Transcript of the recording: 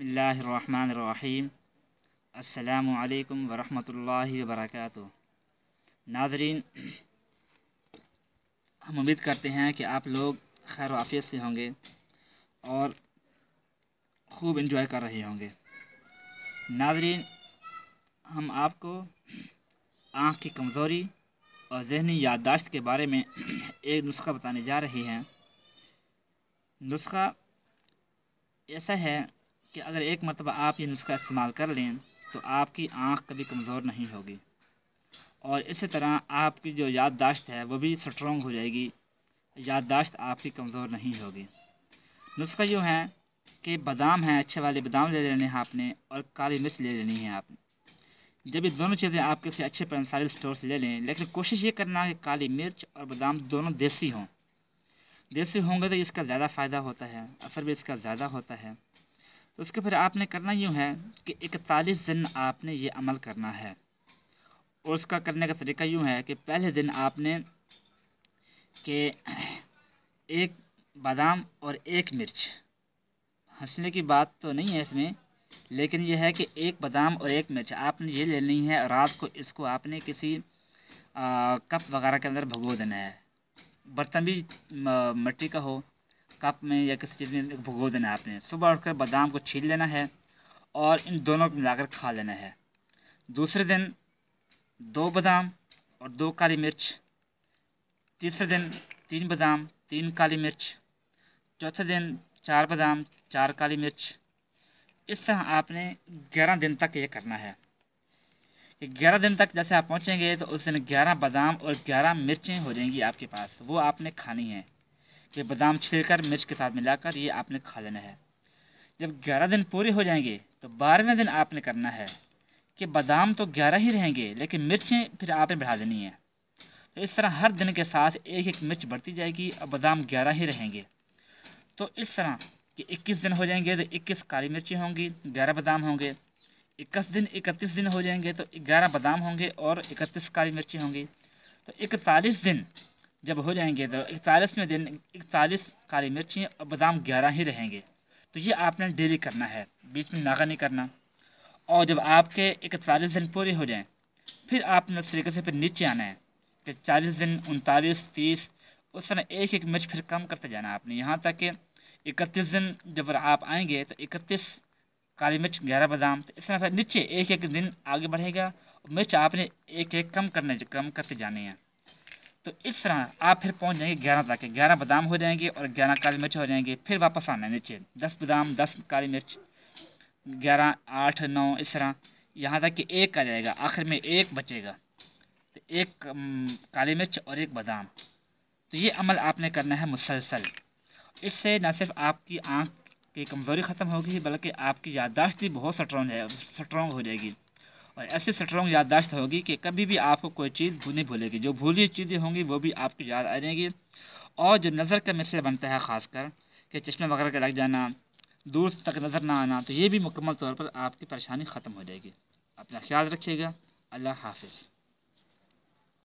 बसमीम् वरहमतुल्लाहि वर्क नाजरीन हम उम्मीद करते हैं कि आप लोग खैर वाफियत से होंगे और खूब इन्जॉय कर रहे होंगे नाजरीन हम आपको आँख की कमज़ोरी और जहनी याददाश्त के बारे में एक नुस्खा बताने जा रहे हैं नुस्खा ऐसा है कि अगर एक मरतबा आप ये नुस्खा इस्तेमाल कर लें तो आपकी आँख कभी कमज़ोर नहीं होगी और इसी तरह आपकी जो याददाश्त है वो भी स्ट्रॉन्ग हो जाएगी याददाश्त आपकी कमज़ोर नहीं होगी नुस्खा यूँ है कि बादाम हैं अच्छे वाले बादाम ले लेने हैं आपने और काली मिर्च ले लेनी है आपने जब ये दोनों चीज़ें आपके किसी अच्छे पेंसाइल स्टोर से ले लें लेकिन कोशिश ये करना कि काली मिर्च और बादाम दोनों देसी हों देसी होंगे तो इसका ज़्यादा फ़ायदा होता है असर भी इसका ज़्यादा होता है तो उसके फिर आपने करना यूँ है कि इकतालीस दिन आपने ये अमल करना है और उसका करने का तरीका यूँ है कि पहले दिन आपने के एक बादाम और एक मिर्च हंसने की बात तो नहीं है इसमें लेकिन यह है कि एक बादाम और एक मिर्च आपने ये ले लेनी है रात को इसको आपने किसी आ, कप वगैरह के अंदर भगो देना है बर्तन भी मिट्टी का हो कप में या किसी चीज़ में भुगो देना है आपने सुबह उठकर बादाम को छील लेना है और इन दोनों को मिलाकर खा लेना है दूसरे दिन दो बादाम और दो काली मिर्च तीसरे दिन तीन बादाम तीन काली मिर्च चौथे दिन चार बादाम चार काली मिर्च इस तरह आपने ग्यारह दिन तक ये करना है ग्यारह दिन तक जैसे आप पहुँचेंगे तो उस दिन ग्यारह बादाम और ग्यारह मिर्चें हो जाएंगी आपके पास वो आपने खानी है ये बादाम छिलकर मिर्च के साथ मिलाकर ये आपने खा लेना है जब ग्यारह दिन पूरे हो जाएंगे तो बारहवें दिन आपने करना है कि बादाम तो ग्यारह ही रहेंगे लेकिन मिर्चें फिर आपने बढ़ा देनी है तो इस तरह हर दिन के साथ एक एक मिर्च बढ़ती जाएगी और बादाम ग्यारह ही रहेंगे तो इस तरह कि इक्कीस दिन हो जाएंगे तो इक्कीस काली मिर्ची होंगी ग्यारह बादाम होंगे इक्कीस दिन इकतीस दिन हो जाएंगे तो ग्यारह बादाम होंगे और इकतीस काली मिर्ची होंगी तो इकतालीस दिन जब हो जाएंगे तो इकतालीसवें दिन इकतालीस काली मिर्ची और बादाम ग्यारह ही रहेंगे तो ये आपने डेली करना है बीच में नागा नहीं करना और जब आपके इकतालीस दिन पूरे हो जाएं फिर आपने उस तरीके से फिर नीचे आना है फिर चालीस दिन उनतालीस तीस उस समय एक एक मिर्च फिर कम करते जाना आपने यहाँ तक कि इकतीस दिन जब आप आएंगे तो इकतीस काली मिर्च ग्यारह बादाम तो इस तरह फिर नीचे एक एक दिन आगे बढ़ेगा मिर्च आपने एक एक कम करने कम करते जाने हैं तो इस तरह आप फिर पहुंच जाएंगे ग्यारह तक ग्यारह बादाम हो जाएंगे और ग्यारह काली मिर्च हो जाएंगे फिर वापस आना है नीचे दस बादाम दस काली मिर्च ग्यारह आठ नौ इस तरह यहाँ तक कि एक आ जाएगा आखिर में एक बचेगा तो एक काली मिर्च और एक बादाम तो ये अमल आपने करना है मुसलसल इससे ना सिर्फ आपकी आँख की कमज़ोरी ख़त्म होगी बल्कि आपकी याददाश्त भी बहुत स्ट्रॉन्ग है स्ट्रॉन्ग हो जाएगी और ऐसे स्ट्रॉन्ग याददाश्त होगी कि कभी भी आपको कोई चीज़ भूनी भूलेगी जो भूली चीज़ें होंगी वो भी आपको याद आ जाएंगी और जो नज़र का मिसरा बनता है ख़ासकर कि चश्मे वगैरह का लग जाना दूर तक नज़र ना आना तो ये भी मुकम्मल तौर पर आपकी परेशानी ख़त्म हो जाएगी अपना ख्याल रखिएगा अल्लाह हाफिज़